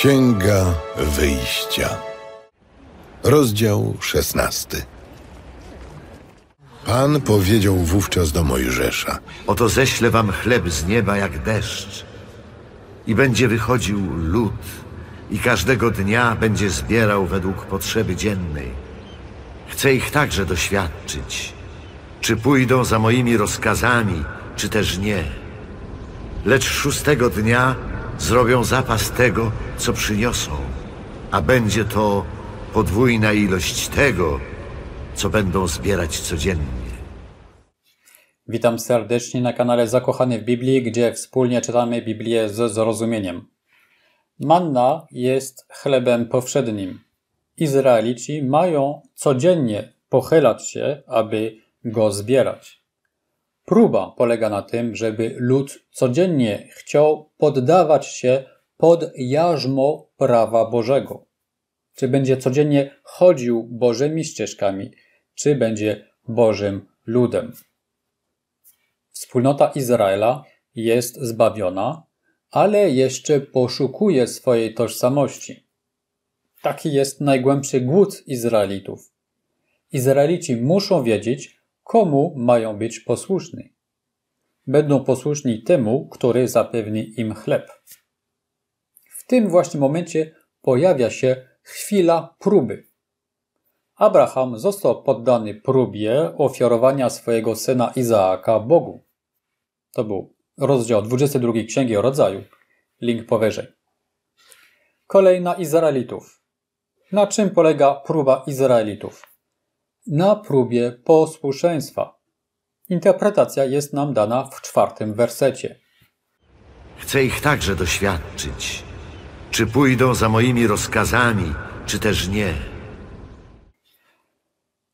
Księga Wyjścia. Rozdział 16. Pan powiedział wówczas do Mojżesza: Oto ześlę wam chleb z nieba jak deszcz, i będzie wychodził lud, i każdego dnia będzie zbierał według potrzeby dziennej. Chcę ich także doświadczyć, czy pójdą za moimi rozkazami, czy też nie. Lecz szóstego dnia Zrobią zapas tego, co przyniosą, a będzie to podwójna ilość tego, co będą zbierać codziennie. Witam serdecznie na kanale Zakochany w Biblii, gdzie wspólnie czytamy Biblię ze zrozumieniem. Manna jest chlebem powszednim. Izraelici mają codziennie pochylać się, aby go zbierać. Próba polega na tym, żeby lud codziennie chciał poddawać się pod jarzmo prawa Bożego. Czy będzie codziennie chodził Bożymi ścieżkami, czy będzie Bożym ludem. Wspólnota Izraela jest zbawiona, ale jeszcze poszukuje swojej tożsamości. Taki jest najgłębszy głód Izraelitów. Izraelici muszą wiedzieć, komu mają być posłuszni. Będą posłuszni temu, który zapewni im chleb. W tym właśnie momencie pojawia się chwila próby. Abraham został poddany próbie ofiarowania swojego syna Izaaka Bogu. To był rozdział 22 Księgi o Rodzaju, link powyżej. Kolejna Izraelitów. Na czym polega próba Izraelitów? na próbie posłuszeństwa. Interpretacja jest nam dana w czwartym wersecie. Chcę ich także doświadczyć, czy pójdą za moimi rozkazami, czy też nie.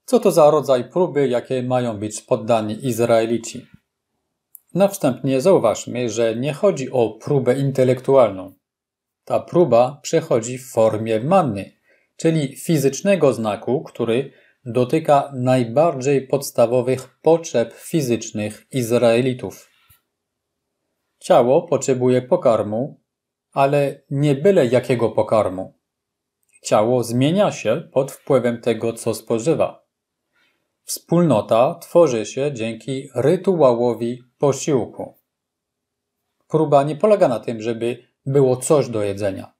Co to za rodzaj próby, jakie mają być poddani Izraelici? Na wstępnie zauważmy, że nie chodzi o próbę intelektualną. Ta próba przechodzi w formie manny, czyli fizycznego znaku, który dotyka najbardziej podstawowych potrzeb fizycznych Izraelitów. Ciało potrzebuje pokarmu, ale nie byle jakiego pokarmu. Ciało zmienia się pod wpływem tego, co spożywa. Wspólnota tworzy się dzięki rytuałowi posiłku. Próba nie polega na tym, żeby było coś do jedzenia.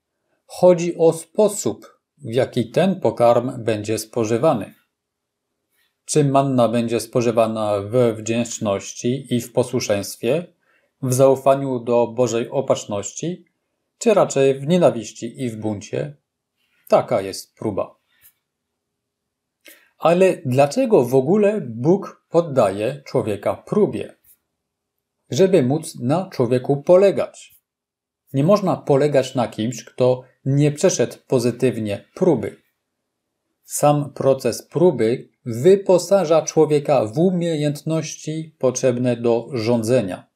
Chodzi o sposób, w jaki ten pokarm będzie spożywany. Czy manna będzie spożywana we wdzięczności i w posłuszeństwie, w zaufaniu do Bożej opatrzności, czy raczej w nienawiści i w buncie? Taka jest próba. Ale dlaczego w ogóle Bóg poddaje człowieka próbie? Żeby móc na człowieku polegać. Nie można polegać na kimś, kto nie przeszedł pozytywnie próby. Sam proces próby wyposaża człowieka w umiejętności potrzebne do rządzenia.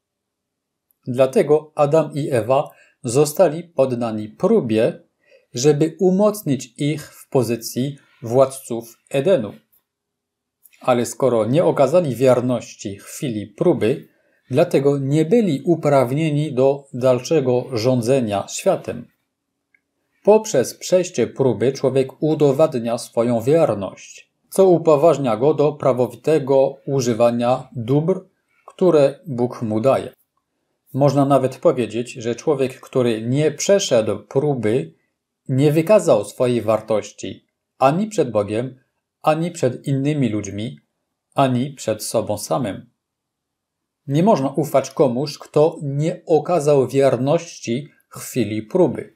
Dlatego Adam i Ewa zostali poddani próbie, żeby umocnić ich w pozycji władców Edenu. Ale skoro nie okazali wierności chwili próby, dlatego nie byli uprawnieni do dalszego rządzenia światem. Poprzez przejście próby człowiek udowadnia swoją wierność co upoważnia go do prawowitego używania dóbr, które Bóg mu daje. Można nawet powiedzieć, że człowiek, który nie przeszedł próby, nie wykazał swojej wartości ani przed Bogiem, ani przed innymi ludźmi, ani przed sobą samym. Nie można ufać komuś, kto nie okazał wierności chwili próby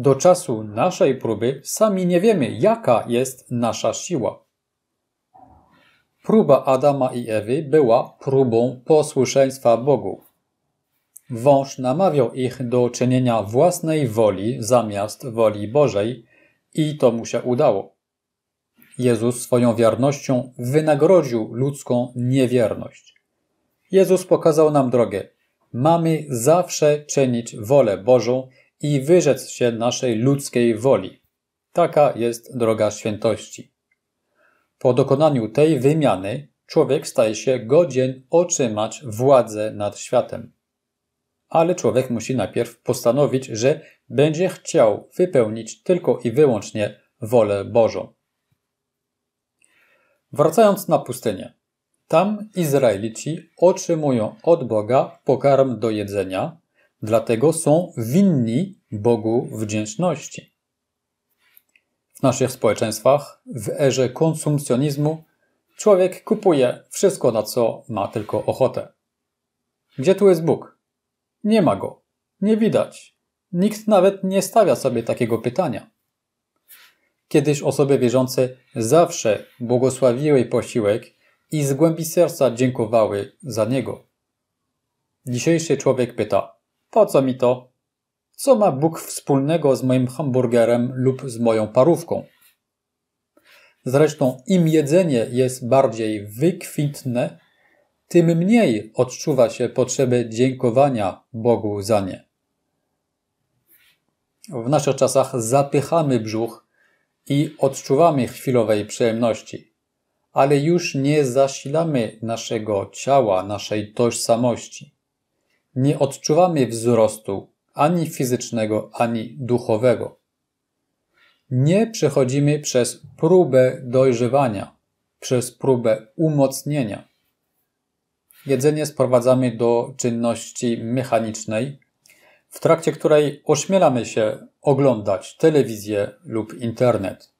do czasu naszej próby sami nie wiemy, jaka jest nasza siła. Próba Adama i Ewy była próbą posłuszeństwa Bogu. Wąż namawiał ich do czynienia własnej woli zamiast woli Bożej i to mu się udało. Jezus swoją wiernością wynagrodził ludzką niewierność. Jezus pokazał nam drogę. Mamy zawsze czynić wolę Bożą i wyrzec się naszej ludzkiej woli. Taka jest droga świętości. Po dokonaniu tej wymiany człowiek staje się godzien otrzymać władzę nad światem. Ale człowiek musi najpierw postanowić, że będzie chciał wypełnić tylko i wyłącznie wolę Bożą. Wracając na pustynię. Tam Izraelici otrzymują od Boga pokarm do jedzenia, dlatego są winni Bogu wdzięczności. W naszych społeczeństwach, w erze konsumpcjonizmu, człowiek kupuje wszystko, na co ma tylko ochotę. Gdzie tu jest Bóg? Nie ma go. Nie widać. Nikt nawet nie stawia sobie takiego pytania. Kiedyś osoby wierzące zawsze błogosławiły posiłek i z głębi serca dziękowały za niego. Dzisiejszy człowiek pyta: po co mi to? Co ma Bóg wspólnego z moim hamburgerem lub z moją parówką? Zresztą im jedzenie jest bardziej wykwintne, tym mniej odczuwa się potrzeby dziękowania Bogu za nie. W naszych czasach zapychamy brzuch i odczuwamy chwilowej przyjemności, ale już nie zasilamy naszego ciała, naszej tożsamości nie odczuwamy wzrostu ani fizycznego, ani duchowego. Nie przechodzimy przez próbę dojrzewania, przez próbę umocnienia. Jedzenie sprowadzamy do czynności mechanicznej, w trakcie której ośmielamy się oglądać telewizję lub internet.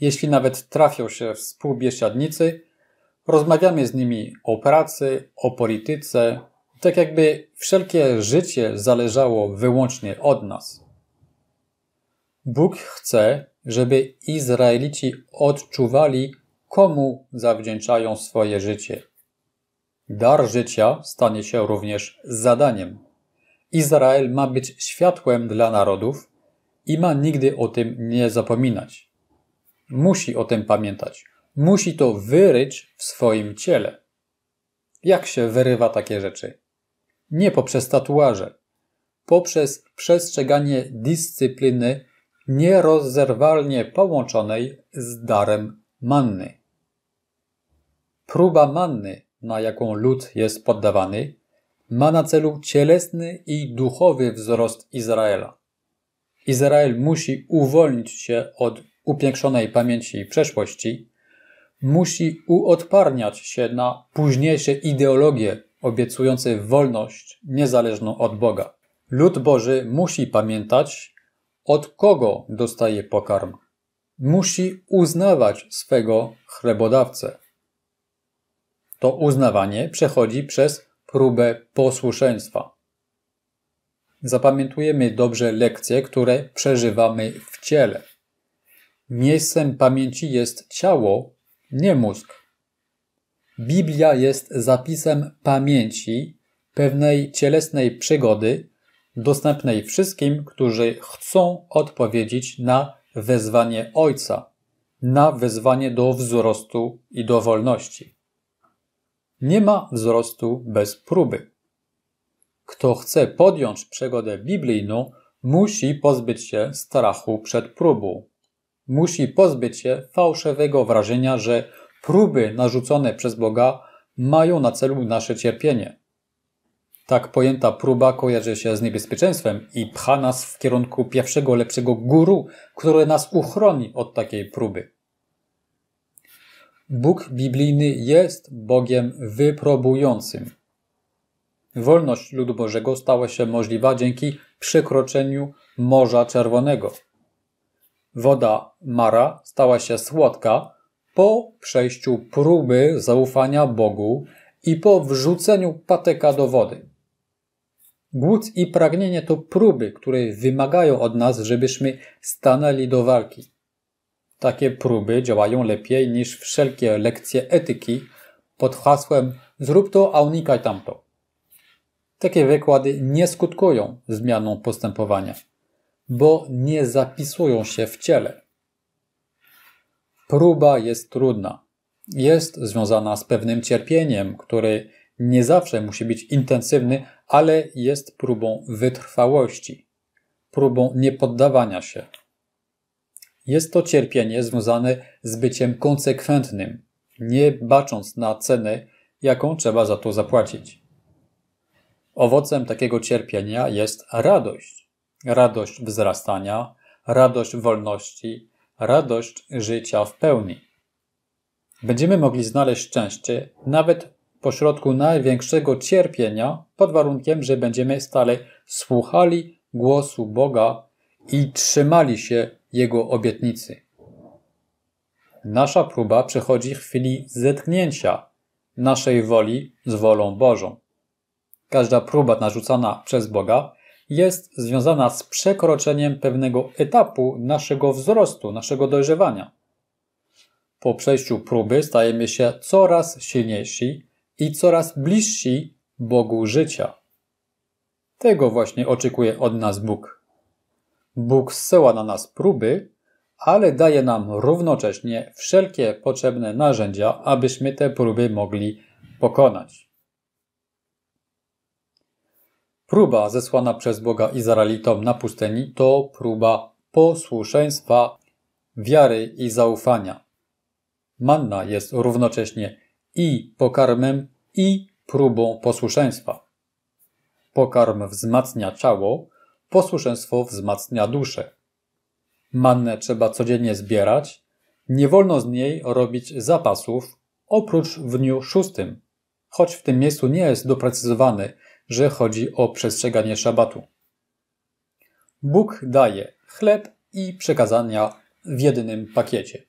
Jeśli nawet trafią się współbiesiadnicy, rozmawiamy z nimi o pracy, o polityce, tak jakby wszelkie życie zależało wyłącznie od nas. Bóg chce, żeby Izraelici odczuwali, komu zawdzięczają swoje życie. Dar życia stanie się również zadaniem. Izrael ma być światłem dla narodów i ma nigdy o tym nie zapominać. Musi o tym pamiętać. Musi to wyryć w swoim ciele. Jak się wyrywa takie rzeczy? nie poprzez tatuaże, poprzez przestrzeganie dyscypliny nierozerwalnie połączonej z darem manny. Próba manny, na jaką lud jest poddawany, ma na celu cielesny i duchowy wzrost Izraela. Izrael musi uwolnić się od upiększonej pamięci przeszłości, musi uodparniać się na późniejsze ideologie obiecujący wolność niezależną od Boga. Lud Boży musi pamiętać, od kogo dostaje pokarm. Musi uznawać swego chlebodawcę. To uznawanie przechodzi przez próbę posłuszeństwa. Zapamiętujemy dobrze lekcje, które przeżywamy w ciele. Miejscem pamięci jest ciało, nie mózg. Biblia jest zapisem pamięci, pewnej cielesnej przygody, dostępnej wszystkim, którzy chcą odpowiedzieć na wezwanie Ojca, na wezwanie do wzrostu i do wolności. Nie ma wzrostu bez próby. Kto chce podjąć przygodę biblijną, musi pozbyć się strachu przed próbą. Musi pozbyć się fałszywego wrażenia, że próby narzucone przez Boga mają na celu nasze cierpienie. Tak pojęta próba kojarzy się z niebezpieczeństwem i pcha nas w kierunku pierwszego lepszego guru, który nas uchroni od takiej próby. Bóg biblijny jest Bogiem wypróbującym. Wolność ludu Bożego stała się możliwa dzięki przekroczeniu Morza Czerwonego. Woda Mara stała się słodka po przejściu próby zaufania Bogu i po wrzuceniu patyka do wody. Głód i pragnienie to próby, które wymagają od nas, żebyśmy stanęli do walki. Takie próby działają lepiej niż wszelkie lekcje etyki pod hasłem zrób to, a unikaj tamto. Takie wykłady nie skutkują zmianą postępowania, bo nie zapisują się w ciele. Próba jest trudna. Jest związana z pewnym cierpieniem, który nie zawsze musi być intensywny, ale jest próbą wytrwałości, próbą niepoddawania się. Jest to cierpienie związane z byciem konsekwentnym, nie bacząc na cenę, jaką trzeba za to zapłacić. Owocem takiego cierpienia jest radość. Radość wzrastania, radość wolności, radość życia w pełni. Będziemy mogli znaleźć szczęście nawet pośrodku największego cierpienia, pod warunkiem, że będziemy stale słuchali głosu Boga i trzymali się Jego obietnicy. Nasza próba przychodzi w chwili zetknięcia naszej woli z wolą Bożą. Każda próba narzucana przez Boga jest związana z przekroczeniem pewnego etapu naszego wzrostu, naszego dojrzewania. Po przejściu próby stajemy się coraz silniejsi i coraz bliżsi Bogu życia. Tego właśnie oczekuje od nas Bóg. Bóg zsyła na nas próby, ale daje nam równocześnie wszelkie potrzebne narzędzia, abyśmy te próby mogli pokonać. Próba zesłana przez Boga Izraelitom na pustyni to próba posłuszeństwa, wiary i zaufania. Manna jest równocześnie i pokarmem, i próbą posłuszeństwa. Pokarm wzmacnia ciało, posłuszeństwo wzmacnia duszę. Mannę trzeba codziennie zbierać, nie wolno z niej robić zapasów, oprócz w dniu szóstym, choć w tym miejscu nie jest doprecyzowany – że chodzi o przestrzeganie szabatu. Bóg daje chleb i przekazania w jednym pakiecie.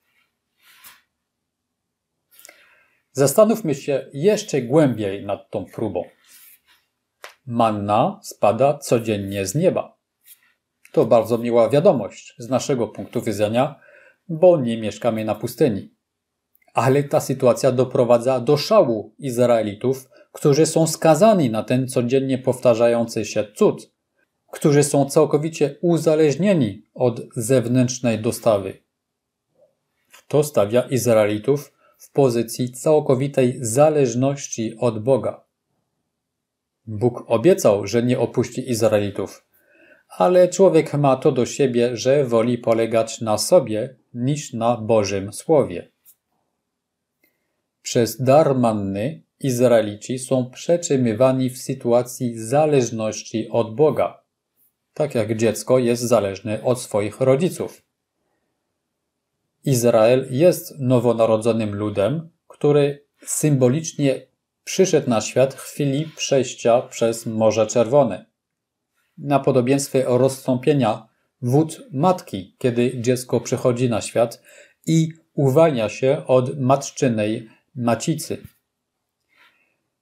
Zastanówmy się jeszcze głębiej nad tą próbą. Manna spada codziennie z nieba. To bardzo miła wiadomość z naszego punktu widzenia, bo nie mieszkamy na pustyni. Ale ta sytuacja doprowadza do szału Izraelitów, którzy są skazani na ten codziennie powtarzający się cud, którzy są całkowicie uzależnieni od zewnętrznej dostawy. To stawia Izraelitów w pozycji całkowitej zależności od Boga. Bóg obiecał, że nie opuści Izraelitów, ale człowiek ma to do siebie, że woli polegać na sobie niż na Bożym Słowie. Przez dar manny Izraelici są przetrzymywani w sytuacji zależności od Boga, tak jak dziecko jest zależne od swoich rodziców. Izrael jest nowonarodzonym ludem, który symbolicznie przyszedł na świat w chwili przejścia przez Morze Czerwone. Na podobieństwie rozstąpienia wód matki, kiedy dziecko przychodzi na świat i uwalnia się od matczynej macicy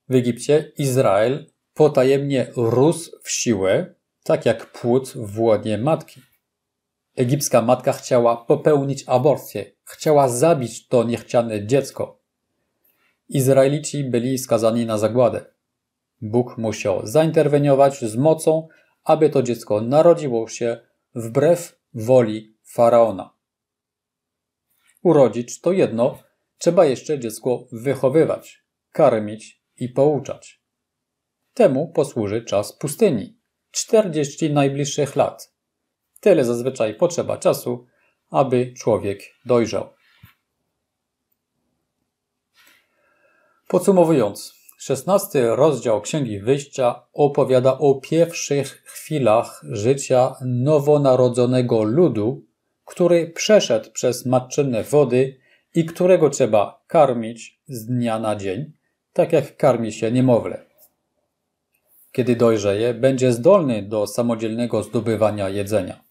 w Egipcie Izrael potajemnie rósł w siłę, tak jak płód w łonie matki. Egipska matka chciała popełnić aborcję, chciała zabić to niechciane dziecko. Izraelici byli skazani na zagładę. Bóg musiał zainterweniować z mocą, aby to dziecko narodziło się wbrew woli faraona. Urodzić to jedno, trzeba jeszcze dziecko wychowywać, karmić, i pouczać. Temu posłuży czas pustyni 40 najbliższych lat. Tyle zazwyczaj potrzeba czasu, aby człowiek dojrzał. Podsumowując, szesnasty rozdział Księgi Wyjścia opowiada o pierwszych chwilach życia nowonarodzonego ludu, który przeszedł przez matczynne wody i którego trzeba karmić z dnia na dzień, tak jak karmi się niemowlę. Kiedy dojrzeje, będzie zdolny do samodzielnego zdobywania jedzenia.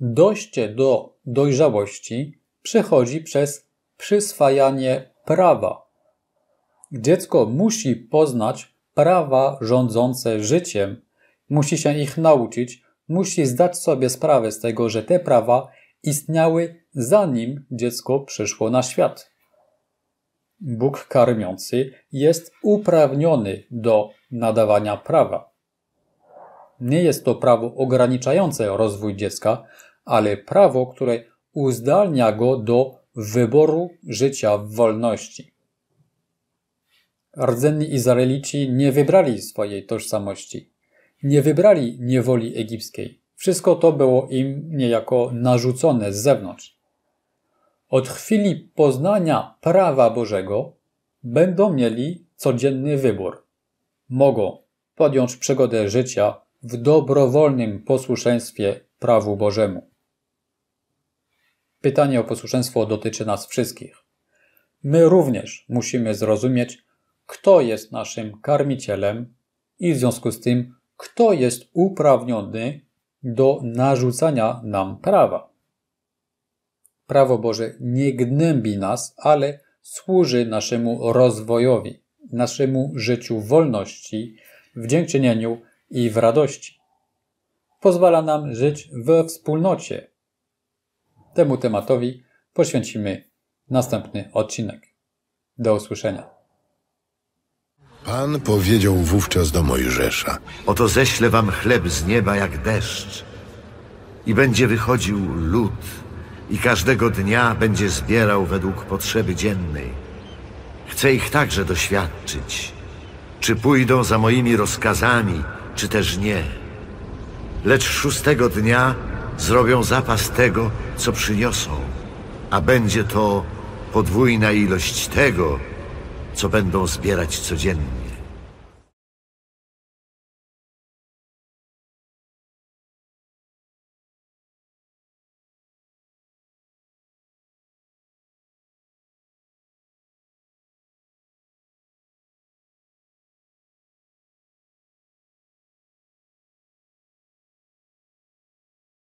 Dojście do dojrzałości przechodzi przez przyswajanie prawa. Dziecko musi poznać prawa rządzące życiem, musi się ich nauczyć, musi zdać sobie sprawę z tego, że te prawa istniały zanim dziecko przyszło na świat. Bóg karmiący, jest uprawniony do nadawania prawa. Nie jest to prawo ograniczające rozwój dziecka, ale prawo, które uzdalnia go do wyboru życia w wolności. Rdzenni Izraelici nie wybrali swojej tożsamości, nie wybrali niewoli egipskiej. Wszystko to było im niejako narzucone z zewnątrz. Od chwili poznania prawa Bożego będą mieli codzienny wybór. Mogą podjąć przygodę życia w dobrowolnym posłuszeństwie prawu Bożemu. Pytanie o posłuszeństwo dotyczy nas wszystkich. My również musimy zrozumieć, kto jest naszym karmicielem i w związku z tym, kto jest uprawniony do narzucania nam prawa. Prawo Boże nie gnębi nas, ale służy naszemu rozwojowi, naszemu życiu wolności, w dziękczynieniu i w radości. Pozwala nam żyć we wspólnocie. Temu tematowi poświęcimy następny odcinek. Do usłyszenia. Pan powiedział wówczas do Mojżesza: Oto ześlę wam chleb z nieba jak deszcz, i będzie wychodził lód i każdego dnia będzie zbierał według potrzeby dziennej. Chcę ich także doświadczyć, czy pójdą za moimi rozkazami, czy też nie. Lecz szóstego dnia zrobią zapas tego, co przyniosą, a będzie to podwójna ilość tego, co będą zbierać codziennie.